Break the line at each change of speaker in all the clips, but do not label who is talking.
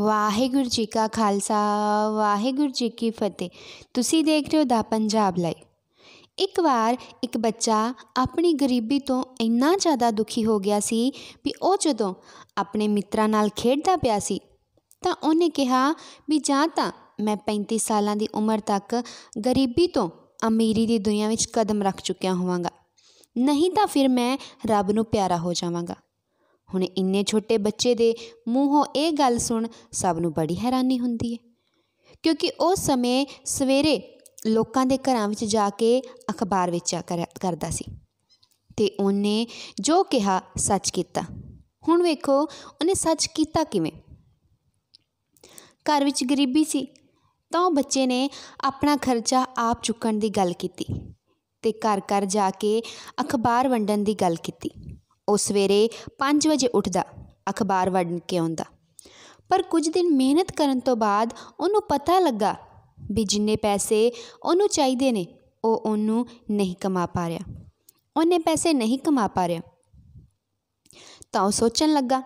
ਵਾਹਿਗੁਰੂ ਜੀ ਕਾ ਖਾਲਸਾ ਵਾਹਿਗੁਰੂ ਜੀ ਕੀ ਫਤਿਹ ਤੁਸੀਂ ਦੇਖ ਰਹੇ ਹੋ ਦਾ ਪੰਜਾਬ ਲਈ ਇੱਕ ਵਾਰ ਇੱਕ ਬੱਚਾ ਆਪਣੀ ਗਰੀਬੀ ਤੋਂ ਇੰਨਾ ਜ਼ਿਆਦਾ ਦੁਖੀ ਹੋ ਗਿਆ ਸੀ ਵੀ ਉਹ ਜਦੋਂ ਆਪਣੇ ਮਿੱਤਰਾਂ ਨਾਲ ਖੇਡਦਾ ਪਿਆ ਸੀ ਤਾਂ ਉਹਨੇ ਕਿਹਾ ਵੀ ਜਾਂ ਤਾਂ ਮੈਂ 35 ਸਾਲਾਂ ਦੀ ਉਮਰ ਤੱਕ ਗਰੀਬੀ ਤੋਂ ਅਮੀਰੀ ਦੀ ਦੁਨੀਆ ਵਿੱਚ ਕਦਮ ਰੱਖ ਚੁੱਕਿਆ ਹੋਵਾਂਗਾ ਨਹੀਂ ਤਾਂ ਫਿਰ ਮੈਂ ਰੱਬ ਨੂੰ ਪਿਆਰਾ ਹੋ ਜਾਵਾਂਗਾ ਹੁਣ ਇੰਨੇ ਛੋਟੇ ਬੱਚੇ ਦੇ ਮੂੰਹੋਂ ਇਹ ਗੱਲ ਸੁਣ ਸਭ ਨੂੰ ਬੜੀ ਹੈਰਾਨੀ ਹੁੰਦੀ ਹੈ ਕਿਉਂਕਿ ਉਹ ਸਮੇਂ ਸਵੇਰੇ ਲੋਕਾਂ ਦੇ ਘਰਾਂ ਵਿੱਚ ਜਾ ਕੇ ਅਖਬਾਰ ਵੇਚਿਆ ਕਰਦਾ ਸੀ ਤੇ ਉਹਨੇ ਜੋ ਕਿਹਾ ਸੱਚ ਕੀਤਾ ਹੁਣ ਵੇਖੋ ਉਹਨੇ ਸੱਚ ਕੀਤਾ ਕਿਵੇਂ ਘਰ ਵਿੱਚ ਗਰੀਬੀ ਸੀ ਤਾਂ ਉਹ ਬੱਚੇ ਨੇ ਆਪਣਾ ਖਰਚਾ ਆਪ ਚੁੱਕਣ ਦੀ ਗੱਲ ਕੀਤੀ ਤੇ ਘਰ ਘਰ ਜਾ ਕੇ ਅਖਬਾਰ ਵੰਡਣ ਦੀ ਗੱਲ ਕੀਤੀ ਉਹ ਸਵੇਰੇ 5 ਵਜੇ ਉੱਠਦਾ ਅਖਬਾਰ ਵੜਨ ਕੇ ਆਉਂਦਾ ਪਰ ਕੁਝ ਦਿਨ ਮਿਹਨਤ ਕਰਨ ਤੋਂ ਬਾਅਦ ਉਹਨੂੰ ਪਤਾ ਲੱਗਾ ਵੀ ਜਿੰਨੇ ਪੈਸੇ ਉਹਨੂੰ ਚਾਹੀਦੇ ਨੇ ਉਹ ਉਹਨੂੰ ਨਹੀਂ ਕਮਾ ਪਾ ਰਿਹਾ ਉਹਨੇ ਪੈਸੇ ਨਹੀਂ ਕਮਾ ਪਾ ਰਿਹਾ ਤਾਂ ਉਹ ਸੋਚਣ ਲੱਗਾ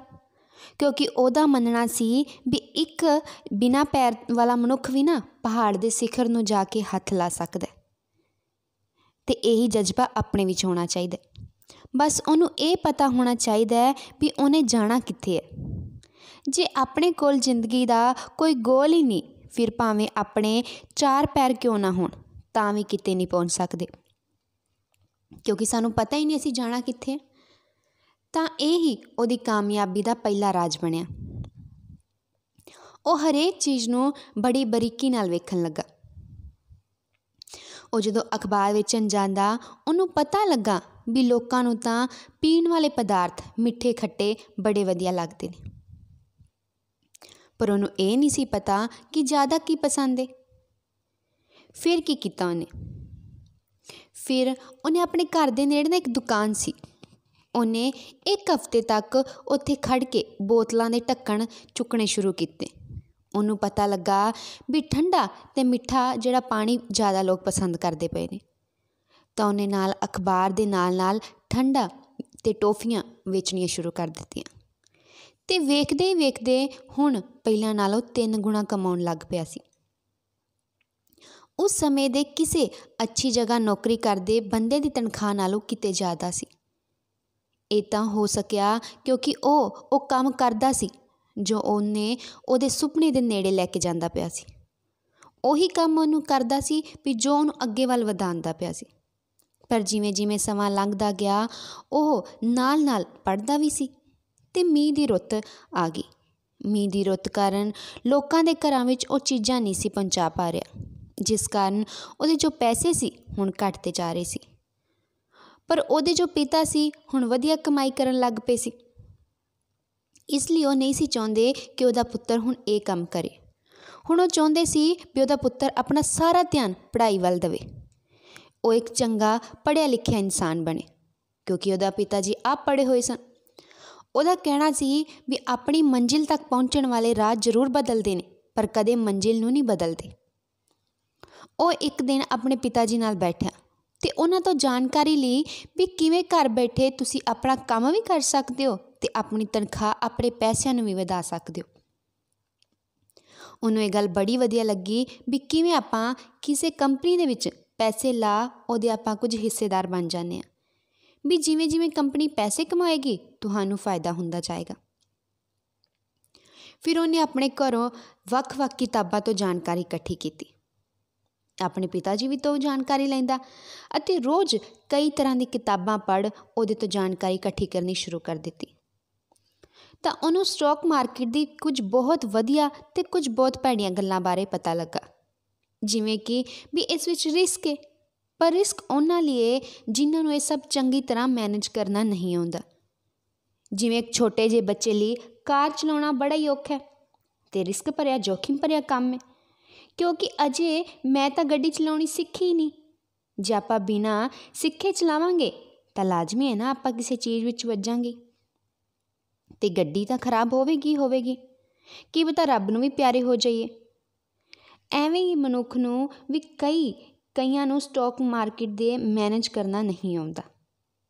ਕਿਉਂਕਿ ਉਹਦਾ ਮੰਨਣਾ ਸੀ ਵੀ ਇੱਕ ਬਿਨਾ ਪੈਰ ਵਾਲਾ ਮਨੁੱਖ ਵੀ ਨਾ ਪਹਾੜ ਦੇ ਸਿਖਰ ਨੂੰ ਜਾ ਕੇ ਹੱਥ ਲਾ ਸਕਦਾ ਤੇ ਇਹੀ ਜਜ਼ਬਾ ਆਪਣੇ ਵਿੱਚ ਹੋਣਾ ਚਾਹੀਦਾ ਬਸ ਉਹਨੂੰ ਇਹ ਪਤਾ ਹੋਣਾ ਚਾਹੀਦਾ ਹੈ ਵੀ ਉਹਨੇ ਜਾਣਾ ਕਿੱਥੇ ਹੈ ਜੇ ਆਪਣੇ ਕੋਲ ਜ਼ਿੰਦਗੀ ਦਾ ਕੋਈ ਗੋਲ ਹੀ ਨਹੀਂ ਫਿਰ ਭਾਵੇਂ ਆਪਣੇ ਚਾਰ ਪੈਰ ਕਿਉਂ ਨਾ ਹੋਣ ਤਾਂ ਵੀ ਕਿਤੇ ਨਹੀਂ ਪਹੁੰਚ ਸਕਦੇ ਕਿਉਂਕਿ ਸਾਨੂੰ ਪਤਾ ਹੀ ਨਹੀਂ ਅਸੀਂ ਜਾਣਾ ਕਿੱਥੇ ਤਾਂ ਇਹ ਹੀ ਉਹਦੀ ਕਾਮਯਾਬੀ ਦਾ ਪਹਿਲਾ ਰਾਜ ਬਣਿਆ ਉਹ ਹਰੇਕ ਚੀਜ਼ ਨੂੰ ਬੜੀ ਬਰੀਕੀ ਨਾਲ ਵੇਖਣ ਲੱਗਾ ਉਹ ਜਦੋਂ ਅਖਬਾਰ ਵੇਚਣ ਜਾਂਦਾ ਉਹਨੂੰ ਪਤਾ ਲੱਗਾ ਵੀ ਲੋਕਾਂ ਨੂੰ ਤਾਂ ਪੀਣ ਵਾਲੇ ਪਦਾਰਥ ਮਿੱਠੇ ਖੱਟੇ ਬੜੇ ਵਧੀਆ ਲੱਗਦੇ ਨੇ ਪਰ ਉਹਨੂੰ ਇਹ ਨਹੀਂ ਸੀ ਪਤਾ ਕਿ ਜ਼ਿਆਦਾ ਕੀ ਪਸੰਦ ਹੈ ਫਿਰ ਕੀ ਕੀਤਾ ਉਹਨੇ ਫਿਰ ਉਹਨੇ ਆਪਣੇ ਘਰ ਦੇ ਨੇੜੇ ਨਾ ਇੱਕ ਦੁਕਾਨ ਸੀ ਉਹਨੇ ਇੱਕ ਹਫ਼ਤੇ ਤੱਕ ਉੱਥੇ ਖੜ ਕੇ ਬੋਤਲਾਂ ਦੇ ਢੱਕਣ ਚੁੱਕਣੇ ਸ਼ੁਰੂ ਕੀਤੇ ਉਹਨੂੰ ਪਤਾ ਲੱਗਾ ਵੀ ਠੰਡਾ ਤੇ ਮਿੱਠਾ ਜਿਹੜਾ ਪਾਣੀ ਜ਼ਿਆਦਾ ਲੋਕ ਪਸੰਦ ਕਰਦੇ ਪਏ ਨੇ ਤਾਂ ਉਹਨੇ ਨਾਲ ਅਖਬਾਰ ਦੇ ਨਾਲ ਨਾਲ ਠੰਡਾ ਤੇ ਟੋਫੀਆਂ ਵੇਚਣੀਆਂ ਸ਼ੁਰੂ ਕਰ ਦਿੱਤੀਆਂ ਤੇ ਵੇਖਦੇ ਹੀ ਵੇਖਦੇ ਹੁਣ ਪਹਿਲਾਂ ਨਾਲੋਂ ਤਿੰਨ ਗੁਣਾ ਕਮਾਉਣ ਲੱਗ ਪਿਆ ਸੀ ਉਸ ਸਮੇਂ ਦੇ ਕਿਸੇ ਅੱਛੀ ਜਗ੍ਹਾ ਨੌਕਰੀ ਕਰਦੇ ਬੰਦੇ ਦੀ ਤਨਖਾਹ ਨਾਲੋਂ ਕਿਤੇ ਜ਼ਿਆਦਾ ਸੀ ਇਹ ਤਾਂ ਹੋ ਸਕਿਆ ਕਿਉਂਕਿ ਉਹ ਉਹ ਕੰਮ ਕਰਦਾ ਸੀ ਜੋ ਉਹਨੇ ਉਹਦੇ ਸੁਪਨੇ ਦੇ ਨੇੜੇ ਲੈ ਕੇ ਜਾਂਦਾ ਪਿਆ ਸੀ ਉਹੀ ਕੰਮ ਉਹਨੂੰ ਕਰਦਾ ਸੀ ਵੀ ਜੋ ਉਹਨੂੰ ਅੱਗੇ ਵੱਲ ਵਧਾਉਂਦਾ ਪਿਆ ਸੀ ਪਰ ਜਿਵੇਂ ਜਿਵੇਂ ਸਮਾਂ ਲੰਘਦਾ ਗਿਆ ਉਹ ਨਾਲ-ਨਾਲ ਪੜਦਾ ਵੀ ਸੀ ਤੇ ਮੀਂਹ ਦੀ ਰੁੱਤ ਆ ਗਈ ਮੀਂਹ ਦੀ ਰੁੱਤ ਕਾਰਨ ਲੋਕਾਂ ਦੇ ਘਰਾਂ ਵਿੱਚ ਉਹ ਚੀਜ਼ਾਂ ਨਹੀਂ ਸੀ ਪਹੁੰਚਾ ਪਾ ਰਿਹਾ ਜਿਸ ਕਾਰਨ ਉਹਦੇ ਜੋ ਪੈਸੇ ਸੀ ਹੁਣ ਘਟਦੇ ਜਾ ਰਹੇ ਸੀ ਪਰ ਉਹਦੇ ਜੋ ਪਿਤਾ ਸੀ ਹੁਣ ਵਧੀਆ ਕਮਾਈ ਕਰਨ ਲੱਗ ਪਏ ਸੀ ਇਸ ਲਈ ਉਹ ਨਹੀਂ ਸੀ ਚਾਹੁੰਦੇ ਕਿ ਉਹਦਾ ਪੁੱਤਰ ਹੁਣ ਇਹ ਕੰਮ ਕਰੇ ਹੁਣ ਉਹ ਚਾਹੁੰਦੇ ਸੀ ਵੀ ਉਹਦਾ ਪੁੱਤਰ ਆਪਣਾ ਸਾਰਾ ਧਿਆਨ ਪੜ੍ਹਾਈ ਵੱਲ ਦੇਵੇ ਉਹ ਇੱਕ ਚੰਗਾ ਪੜ੍ਹਿਆ ਲਿਖਿਆ ਇਨਸਾਨ ਬਣੇ ਕਿਉਂਕਿ ਉਹਦਾ ਪਿਤਾ ਜੀ ਆਪ ਪੜ੍ਹੇ ਹੋਏ ਸਨ ਉਹਦਾ ਕਹਿਣਾ ਸੀ ਵੀ ਆਪਣੀ ਮੰਜ਼ਿਲ ਤੱਕ ਪਹੁੰਚਣ ਵਾਲੇ ਰਾਹ ਜ਼ਰੂਰ ਬਦਲਦੇ ਨੇ ਪਰ ਕਦੇ ਮੰਜ਼ਿਲ ਨੂੰ ਨਹੀਂ ਬਦਲਦੇ ਉਹ ਇੱਕ ਦਿਨ ਆਪਣੇ ਪਿਤਾ ਜੀ ਨਾਲ ਬੈਠਿਆ ਤੇ ਉਹਨਾਂ ਤੋਂ ਜਾਣਕਾਰੀ ਲਈ ਵੀ ਕਿਵੇਂ ਘਰ ਬੈਠੇ ਤੁਸੀਂ ਆਪਣਾ ਕੰਮ ਵੀ ਕਰ ਸਕਦੇ ਹੋ ਤੇ ਆਪਣੀ ਤਨਖਾਹ ਆਪਣੇ ਪੈਸਿਆਂ ਨੂੰ ਵੀ ਵਧਾ ਸਕਦੇ ਹੋ ਉਹਨੂੰ ਇਹ ਗੱਲ ਬੜੀ ਵਧੀਆ ਲੱਗੀ ਵੀ ਕਿਵੇਂ ਆਪਾਂ ਕਿਸੇ ਕੰਪਨੀ ਦੇ ਵਿੱਚ ਪੈਸੇ ਲਾ ਉਹਦੇ ਆਪਾਂ ਕੁਝ ਹਿੱਸੇਦਾਰ ਬਣ ਜਾਂਦੇ ਆ ਵੀ ਜਿਵੇਂ ਜਿਵੇਂ ਕੰਪਨੀ ਪੈਸੇ ਕਮਾਏਗੀ ਤੁਹਾਨੂੰ ਫਾਇਦਾ ਹੁੰਦਾ ਜਾਏਗਾ ਫਿਰ ਉਹਨੇ ਆਪਣੇ ਘਰੋਂ ਵੱਖ-ਵੱਖ ਕਿਤਾਬਾਂ ਤੋਂ ਜਾਣਕਾਰੀ ਇਕੱਠੀ ਕੀਤੀ ਆਪਣੇ ਪਿਤਾ ਜੀ ਵੀ ਤੋਂ ਜਾਣਕਾਰੀ ਲੈਂਦਾ ਅਤੇ ਰੋਜ਼ ਕਈ ਤਰ੍ਹਾਂ ਦੀ ਕਿਤਾਬਾਂ ਪੜ੍ਹ ਉਹਦੇ ਤੋਂ ਜਾਣਕਾਰੀ ਇਕੱਠੀ ਕਰਨੀ ਸ਼ੁਰੂ ਕਰ ਦਿੱਤੀ ਤਾਂ ਉਹਨੂੰ ਸਟਾਕ ਮਾਰਕੀਟ ਦੀ ਕੁਝ ਬਹੁਤ ਵਧੀਆ ਤੇ ਕੁਝ ਬਹੁਤ ਭੈੜੀਆਂ ਗੱਲਾਂ ਬਾਰੇ ਪਤਾ ਲੱਗਾ ਜਿਵੇਂ ਕਿ ਵੀ ਇਸ ਵਿੱਚ ਰਿਸਕ ਹੈ ਪਰ ਰਿਸਕ ਉਹਨਾਂ ਲਈ ਜਿਨ੍ਹਾਂ ਨੂੰ ਇਹ ਸਭ ਚੰਗੀ ਤਰ੍ਹਾਂ ਮੈਨੇਜ ਕਰਨਾ ਨਹੀਂ ਆਉਂਦਾ ਜਿਵੇਂ ਇੱਕ ਛੋਟੇ ਜਿਹੇ ਬੱਚੇ ਲਈ ਕਾਰ ਚਲਾਉਣਾ ਬੜਾ ਹੀ ਔਖਾ ਹੈ ਤੇ ਰਿਸਕ ਭਰਿਆ ਜੋਖਿਮ ਭਰਿਆ ਕੰਮ ਹੈ ਕਿਉਂਕਿ ਅਜੇ ਮੈਂ ਤਾਂ ਗੱਡੀ ਚਲਾਉਣੀ ਸਿੱਖੀ ਨਹੀਂ ਜੇ ਆਪਾਂ ਬਿਨਾ ਸਿੱਖੇ ਚਲਾਵਾਂਗੇ ਤਾਂ ਲਾਜ਼ਮੀ ਹੈ ਨਾ ਆਪਾਂ ਕਿਸੇ ਚੀਜ਼ ਵਿੱਚ ਵੱਜਾਂਗੇ ਤੇ ਗੱਡੀ ਤਾਂ ਖਰਾਬ ਹੋਵੇਗੀ ਹੋਵੇਗੀ ਕੀ ਬਤਾ ਰੱਬ ਨੂੰ ਵੀ ਪਿਆਰੇ ਹੋ ਜਾਈਏ ਐਵੇਂ ਹੀ ਮਨੁੱਖ ਨੂੰ ਵੀ ਕਈ ਕਈਆਂ ਨੂੰ ਸਟਾਕ ਮਾਰਕੀਟ ਦੇ ਮੈਨੇਜ ਕਰਨਾ ਨਹੀਂ ਆਉਂਦਾ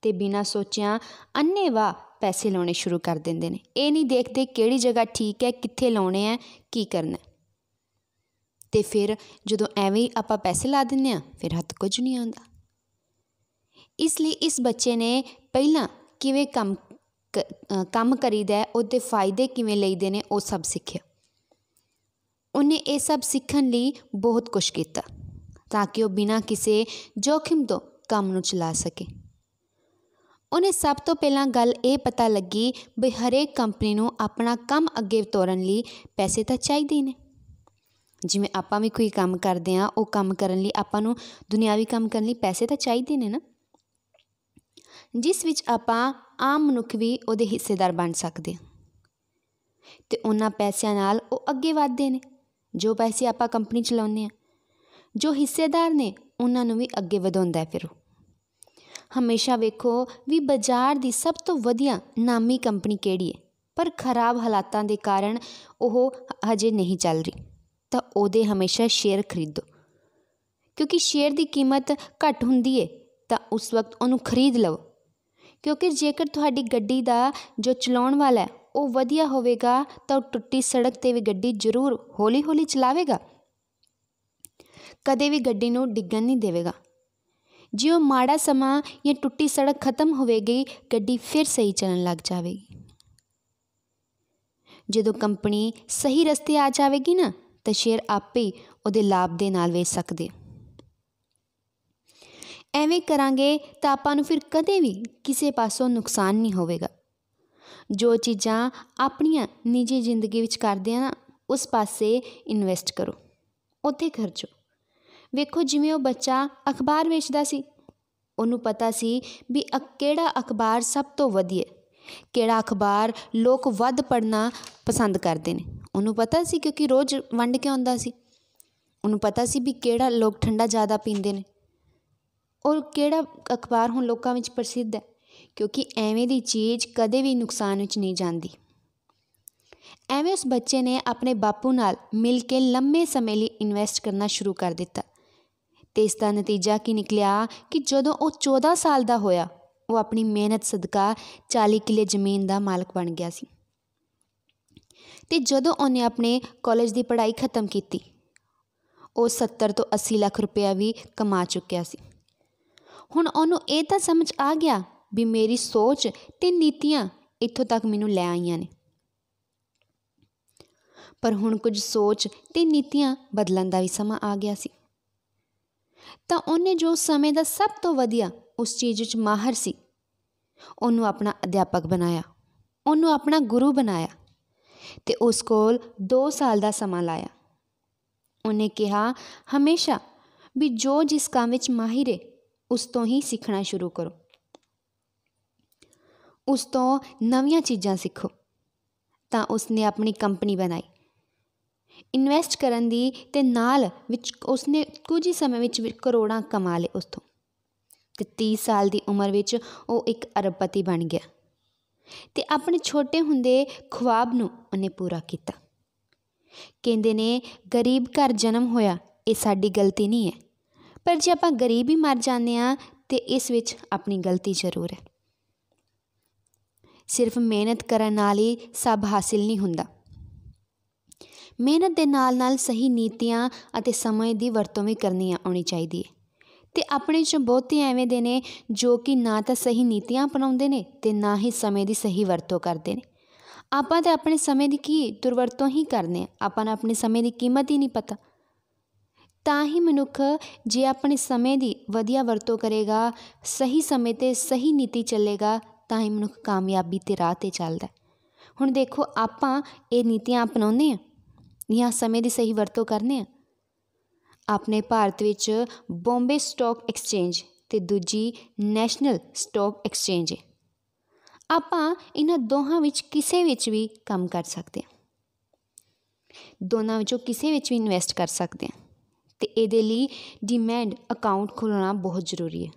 ਤੇ ਬਿਨਾਂ ਸੋਚਿਆਂ ਅੰਨੇਵਾ ਪੈਸੇ ਲਾਉਣੇ ਸ਼ੁਰੂ ਕਰ ਦਿੰਦੇ ਨੇ ਇਹ ਨਹੀਂ ਦੇਖਦੇ ਕਿਹੜੀ ਜਗ੍ਹਾ ਠੀਕ ਹੈ ਕਿੱਥੇ ਲਾਉਣੇ ਆ ਕੀ ਕਰਨਾ ਤੇ ਫਿਰ ਜਦੋਂ ਐਵੇਂ ਹੀ ਆਪਾਂ ਪੈਸੇ ਲਾ ਦਿੰਨੇ ਆ ਫਿਰ ਹੱਥ ਕੁਝ ਨਹੀਂ ਆਉਂਦਾ ਇਸ ਲਈ ਇਸ ਬੱਚੇ ਨੇ ਪਹਿਲਾਂ ਕਿਵੇਂ ਕੰਮ ਕੰਮ ਕਰੀਦਾ ਉਹਦੇ ਫਾਇਦੇ ਕਿਵੇਂ ਲਈਦੇ ਨੇ ਉਹ ਸਭ ਸਿੱਖਿਆ ਉਹਨੇ ਇਹ ਸਭ ਸਿੱਖਣ ਲਈ ਬਹੁਤ ਕੁਝ ਕੀਤਾ ਤਾਂ ਕਿ ਉਹ ਬਿਨਾਂ ਕਿਸੇ ਜੋਖਿਮ ਤੋਂ ਕੰਮ ਨੂੰ ਚਲਾ ਸਕੇ ਉਹਨੇ ਸਭ ਤੋਂ ਪਹਿਲਾਂ ਗੱਲ ਇਹ ਪਤਾ ਲੱਗੀ ਵੀ ਹਰੇਕ ਕੰਪਨੀ ਨੂੰ ਆਪਣਾ ਕੰਮ ਅੱਗੇ ਤੋਰਨ ਲਈ ਪੈਸੇ ਤਾਂ ਚਾਹੀਦੇ ਨੇ ਜਿਵੇਂ ਆਪਾਂ ਵੀ ਕੋਈ ਕੰਮ ਕਰਦੇ ਆ ਉਹ ਕੰਮ ਕਰਨ ਲਈ ਆਪਾਂ ਨੂੰ ਦੁਨਿਆਵੀ ਕੰਮ ਕਰਨ ਲਈ ਪੈਸੇ ਤਾਂ ਚਾਹੀਦੇ ਨੇ ਨਾ ਜਿਸ ਵਿੱਚ ਆਪਾਂ ਆਮ ਮਨੁੱਖ ਵੀ ਉਹਦੇ ਹਿੱਸੇਦਾਰ ਬਣ ਸਕਦੇ ਹਾਂ ਤੇ ਉਹਨਾਂ ਪੈਸਿਆਂ ਨਾਲ ਉਹ ਅੱਗੇ ਵਧਦੇ ਨੇ ਜੋ ਪੈਸੇ ਆਪਾਂ ਕੰਪਨੀ ਚਲਾਉਂਦੇ ਆ ਜੋ ਹਿੱਸੇਦਾਰ ਨੇ ਉਹਨਾਂ ਨੂੰ ਵੀ ਅੱਗੇ ਵਧਾਉਂਦਾ ਫਿਰ ਉਹ ਹਮੇਸ਼ਾ ਵੇਖੋ ਵੀ ਬਾਜ਼ਾਰ ਦੀ ਸਭ ਤੋਂ ਵਧੀਆ ਨਾਮੀ ਕੰਪਨੀ ਕਿਹੜੀ ਹੈ ਪਰ ਖਰਾਬ ਹਾਲਾਤਾਂ ਦੇ ਕਾਰਨ ਉਹ ਹਜੇ ਨਹੀਂ ਚੱਲ ਰਹੀ ਤਾਂ ਉਹਦੇ ਹਮੇਸ਼ਾ ਸ਼ੇਅਰ ਖਰੀਦੋ ਕਿਉਂਕਿ ਸ਼ੇਅਰ ਦੀ ਕੀਮਤ ਘੱਟ ਹੁੰਦੀ ਹੈ ਤਾਂ ਉਸ ਵਕਤ ਉਹਨੂੰ ਖਰੀਦ ਲਵੋ ਕਿਉਂਕਿ ਜੇਕਰ ਤੁਹਾਡੀ ਗੱਡੀ ਦਾ ਜੋ ਚਲਾਉਣ ਵਾਲਾ ਉਹ ਵਧੀਆ ਹੋਵੇਗਾ ਤਾਂ ਟੁੱਟੀ ਸੜਕ ਤੇ ਵੀ ਗੱਡੀ ਜ਼ਰੂਰ ਹੌਲੀ ਹੌਲੀ ਚਲਾਵੇਗਾ ਕਦੇ ਵੀ ਗੱਡੀ ਨੂੰ ਡਿੱਗਣ ਨਹੀਂ ਦੇਵੇਗਾ ਜਿਉ ਮਾੜਾ ਸਮਾਂ ਜਾਂ ਟੁੱਟੀ ਸੜਕ ਖਤਮ ਹੋਵੇਗੀ ਗੱਡੀ ਫਿਰ ਸਹੀ ਚੱਲਣ ਲੱਗ ਜਾਵੇਗੀ ਜਦੋਂ ਕੰਪਨੀ ਸਹੀ ਰਸਤੇ ਆ ਜਾਵੇਗੀ ਨਾ ਤਾਂ ਸ਼ੇਅਰ ਆਪੇ ਉਹਦੇ ਲਾਭ ਦੇ ਨਾਲ ਵੇਚ ਸਕਦੇ ਐਵੇਂ ਕਰਾਂਗੇ ਤਾਂ ਆਪਾਂ ਨੂੰ ਫਿਰ ਕਦੇ ਵੀ ਕਿਸੇ ਪਾਸੋਂ ਨੁਕਸਾਨ ਨਹੀਂ ਹੋਵੇਗਾ ਜੋ ਚੀਜ਼ਾਂ ਆਪਣੀਆਂ ਨਿੱਜੀ ਜ਼ਿੰਦਗੀ ਵਿੱਚ ਕਰਦੇ ਆ ਨਾ ਉਸ ਪਾਸੇ ਇਨਵੈਸਟ ਕਰੋ ਉੱਥੇ ਖਰਚੋ ਵੇਖੋ ਜਿਵੇਂ ਉਹ ਬੱਚਾ ਅਖਬਾਰ ਵੇਚਦਾ ਸੀ ਉਹਨੂੰ ਪਤਾ ਸੀ ਵੀ ਕਿਹੜਾ ਅਖਬਾਰ ਸਭ ਤੋਂ ਵਧੀਆ ਕਿਹੜਾ ਅਖਬਾਰ ਲੋਕ ਵੱਧ ਪੜਨਾ ਪਸੰਦ ਕਰਦੇ ਨੇ ਉਹਨੂੰ ਪਤਾ ਸੀ ਕਿਉਂਕਿ ਰੋਜ਼ ਵੰਡ ਕੇ ਆਉਂਦਾ ਸੀ ਉਹਨੂੰ ਪਤਾ ਸੀ ਵੀ ਕਿਹੜਾ ਲੋਕ ਠੰਡਾ ਜ਼ਿਆਦਾ ਪੀਂਦੇ ਨੇ ਔਰ ਕਿਹੜਾ ਅਖਬਾਰ ਹੁਣ ਲੋਕਾਂ ਵਿੱਚ ਪ੍ਰਸਿੱਧ ਹੈ ਕਿਉਂਕਿ ਐਵੇਂ ਦੀ ਚੀਜ਼ ਕਦੇ ਵੀ ਨੁਕਸਾਨ ਵਿੱਚ ਨਹੀਂ ਜਾਂਦੀ ਐਵੇਂ ਉਸ ਬੱਚੇ ਨੇ ਆਪਣੇ ਬਾਪੂ ਨਾਲ ਮਿਲ ਕੇ ਲੰਮੇ ਸਮੇਂ ਲਈ ਇਨਵੈਸਟ ਕਰਨਾ ਸ਼ੁਰੂ ਕਰ ਦਿੱਤਾ ਤੇ ਇਸ ਦਾ ਨਤੀਜਾ ਕੀ ਨਿਕਲਿਆ ਕਿ ਜਦੋਂ ਉਹ 14 ਸਾਲ ਦਾ ਹੋਇਆ ਉਹ ਆਪਣੀ ਮਿਹਨਤ ਸਦਕਾ 40 ਕਿਲੇ ਜ਼ਮੀਨ ਦਾ ਮਾਲਕ ਬਣ ਗਿਆ ਸੀ ਤੇ ਜਦੋਂ ਉਹਨੇ ਆਪਣੇ ਕਾਲਜ ਦੀ ਪੜ੍ਹਾਈ ਖਤਮ ਕੀਤੀ ਉਹ 70 ਤੋਂ 80 ਲੱਖ ਰੁਪਇਆ ਵੀ ਕਮਾ ਚੁੱਕਿਆ ਸੀ ਹੁਣ ਉਹਨੂੰ ਇਹ ਤਾਂ ਸਮਝ ਆ ਗਿਆ ਵੀ ਮੇਰੀ ਸੋਚ ਤੇ ਨੀਤੀਆਂ ਇੱਥੋਂ ਤੱਕ ਮੈਨੂੰ ਲੈ ਆਈਆਂ ਨੇ ਪਰ ਹੁਣ ਕੁਝ ਸੋਚ ਤੇ ਨੀਤੀਆਂ ਬਦਲਣ ਦਾ ਵੀ ਸਮਾਂ ਆ ਗਿਆ ਸੀ ਤਾਂ ਉਹਨੇ ਜੋ ਸਮੇਂ ਦਾ ਸਭ ਤੋਂ ਵਧੀਆ ਉਸ ਚੀਜ਼ ਵਿੱਚ ਮਾਹਰ ਸੀ ਉਹਨੂੰ ਆਪਣਾ ਅਧਿਆਪਕ ਬਣਾਇਆ ਉਹਨੂੰ ਆਪਣਾ ਗੁਰੂ ਬਣਾਇਆ ਤੇ ਉਸ ਕੋਲ 2 ਸਾਲ ਦਾ ਸਮਾਂ ਲਾਇਆ ਉਹਨੇ ਕਿਹਾ ਹਮੇਸ਼ਾ ਵੀ ਜੋ ਜਿਸ ਕੰਮ ਵਿੱਚ ਮਾਹਿਰ ਹੈ ਉਸ ਤੋਂ ਹੀ ਸਿੱਖਣਾ ਸ਼ੁਰੂ ਕਰੋ ਉਸ ਤੋਂ ਨਵੀਆਂ ਚੀਜ਼ਾਂ ਸਿੱਖੋ ਤਾਂ ਉਸਨੇ ਆਪਣੀ ਕੰਪਨੀ ਬਣਾਈ ਇਨਵੈਸਟ ਕਰਨ ਦੀ ਤੇ ਨਾਲ ਵਿੱਚ ਉਸਨੇ ਕੁਝ ਹੀ ਸਮੇਂ ਵਿੱਚ ਕਰੋੜਾਂ ਕਮਾ ਲਏ ਉਸ ਤੋਂ ਤੇ 30 ਸਾਲ ਦੀ ਉਮਰ ਵਿੱਚ ਉਹ ਇੱਕ ਅਰਬਪਤੀ ਬਣ ਗਿਆ ਤੇ ਆਪਣੇ ਛੋਟੇ ਹੁੰਦੇ ਖੁਆਬ ਨੂੰ ਉਹਨੇ ਪੂਰਾ ਕੀਤਾ ਕਹਿੰਦੇ ਨੇ ਗਰੀਬ ਘਰ ਜਨਮ ਹੋਇਆ ਇਹ ਸਾਡੀ ਗਲਤੀ ਨਹੀਂ ਹੈ ਪਰ ਜੇ ਆਪਾਂ ਗਰੀਬ ਹੀ ਮਰ ਜਾਂਦੇ ਆ ਤੇ ਇਸ ਵਿੱਚ ਆਪਣੀ ਗਲਤੀ ਜ਼ਰੂਰ ਹੈ ਸਿਰਫ ਮਿਹਨਤ ਕਰਨ ਨਾਲ ਹੀ ਸਭ ਹਾਸਿਲ ਨਹੀਂ ਹੁੰਦਾ ਮਿਹਨਤ ਦੇ ਨਾਲ-ਨਾਲ ਸਹੀ ਨੀਤੀਆਂ ਅਤੇ ਸਮੇਂ ਦੀ ਵਰਤੋਂ ਵੀ ਕਰਨੀ ਆਉਣੀ ਚਾਹੀਦੀ ਹੈ ਤੇ ਆਪਣੇ ਚ ਬਹੁਤੇ ਐਵੇਂ ਦੇ ਨੇ ਜੋ ਕਿ ਨਾ ਤਾਂ ਸਹੀ ਨੀਤੀਆਂ ਅਪਣਾਉਂਦੇ ਨੇ ਤੇ ਨਾ ਹੀ ਸਮੇਂ ਦੀ ਸਹੀ ਵਰਤੋਂ ਕਰਦੇ ਨੇ ਆਪਾਂ ਤਾਂ ਆਪਣੇ ਸਮੇਂ ਦੀ ਕੀ ਦੁਰਵਰਤੋਂ ਹੀ ਕਰਦੇ ਆ ਆਪਾਂ ਨੂੰ ਆਪਣੇ ਸਮੇਂ ਦੀ ਕੀਮਤ ਹੀ ਨਹੀਂ ਪਤਾ ਤਾਂ ਹੀ ਮਨੁੱਖ ਜੇ ਆਪਣੇ ਸਮੇਂ ਦੀ ਵਧੀਆ ਵਰਤੋਂ ਕਰੇਗਾ ਸਹੀ ਸਮੇਂ 'ਤੇ ਸਹੀ ਨੀਤੀ ਚੱਲੇਗਾ ਤਾਂ ਹੀ ਮਨੁੱਖ ਕਾਮਯਾਬੀ ਤੇ ਰਾਹ 'ਤੇ ਚੱਲਦਾ ਹੁਣ ਦੇਖੋ ਆਪਾਂ ਇਹ ਨੀਤੀਆਂ ਅਪਣਾਉਂਦੇ ਆਂ ਜਾਂ ਸਮੇਂ ਦੀ ਸਹੀ ਵਰਤੋਂ ਕਰਨੇ ਆ ਆਪਣੇ ਭਾਰਤ ਵਿੱਚ ਬੰਬੇ ਸਟਾਕ ਐਕਸਚੇਂਜ ਤੇ ਦੂਜੀ ਨੈਸ਼ਨਲ ਸਟਾਕ ਐਕਸਚੇਂਜ ਹੈ ਆਪਾਂ ਇਹਨਾਂ ਦੋਹਾਂ ਵਿੱਚ ਕਿਸੇ ਵਿੱਚ ਵੀ ਕੰਮ ਕਰ ਸਕਦੇ ਆਂ ਦੋਨਾਂ ਵਿੱਚੋਂ ਕਿਸੇ ਵਿੱਚ ਵੀ ਇਨਵੈਸਟ ਕਰ ਸਕਦੇ ਆਂ ਤੇ ਇਹਦੇ ਲਈ ਡਿਮੈਂਡ ਅਕਾਊਂਟ ਖੋਲਣਾ ਬਹੁਤ ਜ਼ਰੂਰੀ ਹੈ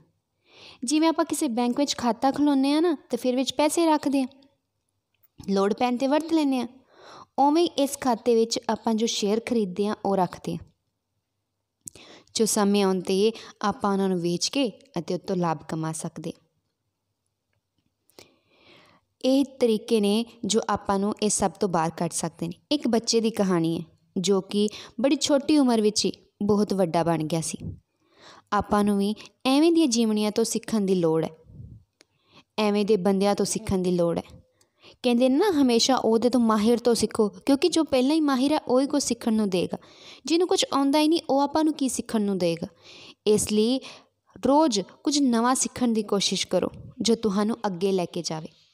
ਜਿਵੇਂ ਆਪਾਂ ਕਿਸੇ ਬੈਂਕ ਵਿੱਚ ਖਾਤਾ ਖੋਲੋਨੇ ਆ ਨਾ ਤੇ ਫਿਰ ਵਿੱਚ ਪੈਸੇ ਰੱਖਦੇ ਆ ਲੋੜ ਪੈਣ ਤੇ ਵਰਤ ਲੈਨੇ ਆ ਉਵੇਂ ਇਸ ਖਾਤੇ ਵਿੱਚ ਆਪਾਂ ਜੋ ਸ਼ੇਅਰ ਖਰੀਦਦੇ ਆ ਉਹ ਰੱਖਦੇ ਆ ਜੋ ਸਮੇਂ ਆਉਣ ਆਪਾਂ ਉਹਨਾਂ ਨੂੰ ਵੇਚ ਕੇ ਅਤੇ ਉਤੋਂ ਲਾਭ ਕਮਾ ਸਕਦੇ ਇਹ ਤਰੀਕੇ ਨੇ ਜੋ ਆਪਾਂ ਨੂੰ ਇਹ ਸਭ ਤੋਂ ਬਾਹਰ ਕੱਢ ਸਕਦੇ ਨੇ ਇੱਕ ਬੱਚੇ ਦੀ ਕਹਾਣੀ ਹੈ ਜੋ ਕਿ ਬੜੀ ਛੋਟੀ ਉਮਰ ਵਿੱਚ ਹੀ ਬਹੁਤ ਵੱਡਾ ਬਣ ਗਿਆ ਸੀ ਆਪਾਂ ਨੂੰ ਵੀ ਐਵੇਂ ਦੀਆਂ ਜੀਵਨੀਆਂ ਤੋਂ ਸਿੱਖਣ ਦੀ ਲੋੜ ਹੈ ਐਵੇਂ ਦੇ ਬੰਦਿਆਂ ਤੋਂ ਸਿੱਖਣ ਦੀ ਲੋੜ ਹੈ ਕਹਿੰਦੇ ਨਾ ਹਮੇਸ਼ਾ ਉਹਦੇ ਤੋਂ ਮਾਹਿਰ ਤੋਂ ਸਿੱਖੋ ਕਿਉਂਕਿ ਜੋ ਪਹਿਲਾਂ ਹੀ ਮਾਹਿਰ ਹੈ ਉਹ ਹੀ ਕੁਝ ਸਿੱਖਣ ਨੂੰ ਦੇਗਾ ਜਿਹਨੂੰ ਕੁਝ ਆਉਂਦਾ ਹੀ ਨਹੀਂ ਉਹ ਆਪਾਂ ਨੂੰ ਕੀ ਸਿੱਖਣ ਨੂੰ ਦੇਗਾ ਇਸ ਲਈ ਰੋਜ਼ ਕੁਝ ਨਵਾਂ ਸਿੱਖਣ ਦੀ ਕੋਸ਼ਿਸ਼ ਕਰੋ ਜੋ ਤੁਹਾਨੂੰ ਅੱਗੇ ਲੈ ਕੇ ਜਾਵੇ